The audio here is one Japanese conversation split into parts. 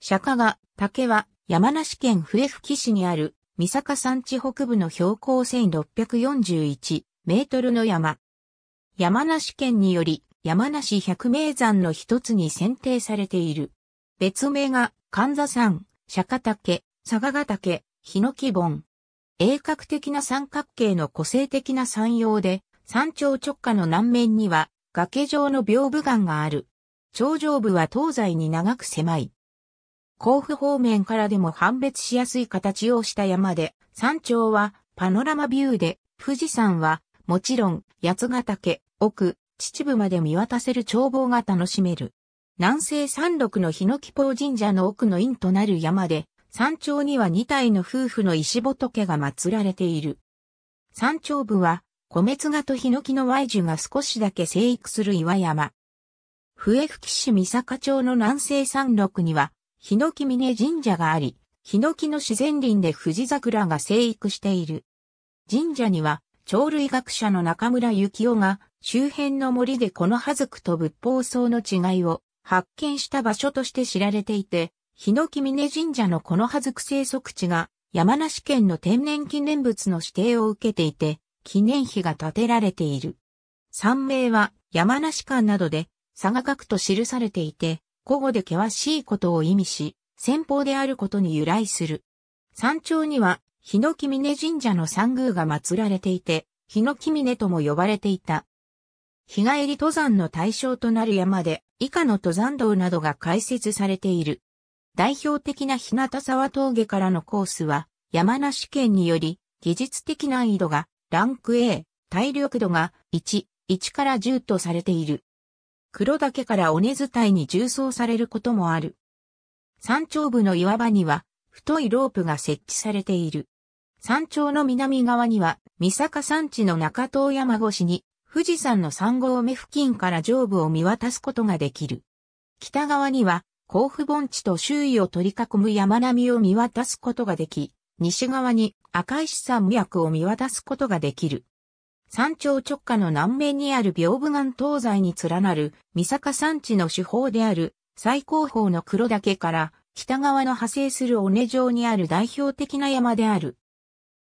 釈迦が竹は山梨県笛吹市にある三坂山地北部の標高1641メートルの山。山梨県により山梨百名山の一つに選定されている。別名が神座山、釈迦岳、佐賀ヶ岳、ヒノキ盆。鋭角的な三角形の個性的な山陽で、山頂直下の南面には崖状の屏風岩がある。頂上部は東西に長く狭い。甲府方面からでも判別しやすい形をした山で、山頂はパノラマビューで、富士山はもちろん八ヶ岳、奥、秩父まで見渡せる眺望が楽しめる。南西山麓の檜ポ神社の奥の院となる山で、山頂には2体の夫婦の石仏が祀られている。山頂部は、米津賀と檜のワイ樹が少しだけ生育する岩山。笛吹市三坂町の南西山麓には、ヒノキ峰神社があり、ヒノキの自然林で富士桜が生育している。神社には、鳥類学者の中村幸雄が、周辺の森でこの葉くと仏法層の違いを発見した場所として知られていて、ヒノキ峰神社のこの葉く生息地が山梨県の天然記念物の指定を受けていて、記念碑が建てられている。山名は山梨館などで、佐賀学と記されていて、午後で険しいことを意味し、先方であることに由来する。山頂には、日の木峰神社の山宮が祀られていて、日の木峰とも呼ばれていた。日帰り登山の対象となる山で、以下の登山道などが開設されている。代表的な日向沢峠からのコースは、山梨県により、技術的難易度が、ランク A、体力度が1、1から10とされている。黒岳から尾根伝いに重装されることもある。山頂部の岩場には、太いロープが設置されている。山頂の南側には、三坂山地の中東山越しに、富士山の三合目付近から上部を見渡すことができる。北側には、甲府盆地と周囲を取り囲む山並みを見渡すことができ、西側に赤石山脈を見渡すことができる。山頂直下の南面にある屏風岩東西に連なる三坂山地の主峰である最高峰の黒岳から北側の派生する尾根上にある代表的な山である。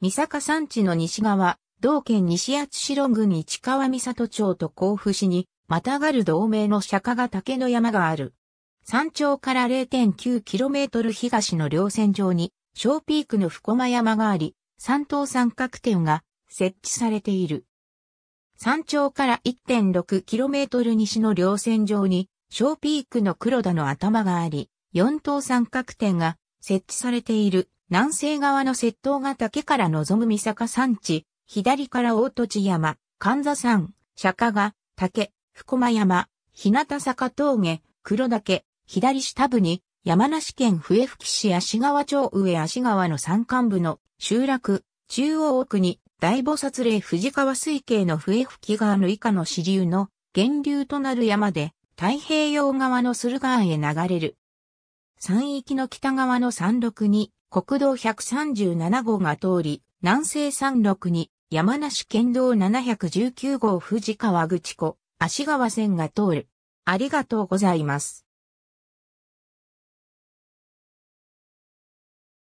三坂山地の西側、同県西八代郡市川三里町と甲府市に、またがる同盟の釈迦が岳の山がある。山頂から 0.9km 東の稜線上に、小ピークの福間山があり、山東三角点が設置されている。山頂から 1.6km 西の稜線上に、小ピークの黒田の頭があり、四等三角点が設置されている南西側の窃頭が岳から望む三坂山地、左から大土地山、神座山、釈迦が、竹、福間山、日向坂峠、黒岳、左下部に、山梨県笛吹市足川町上足川の山間部の集落、中央奥に大菩薩霊藤川水系の笛吹川の以下の支流の源流となる山で太平洋側の駿河湾へ流れる。山域の北側の山麓に国道137号が通り、南西山麓に山梨県道719号藤川口湖、足川線が通る。ありがとうございます。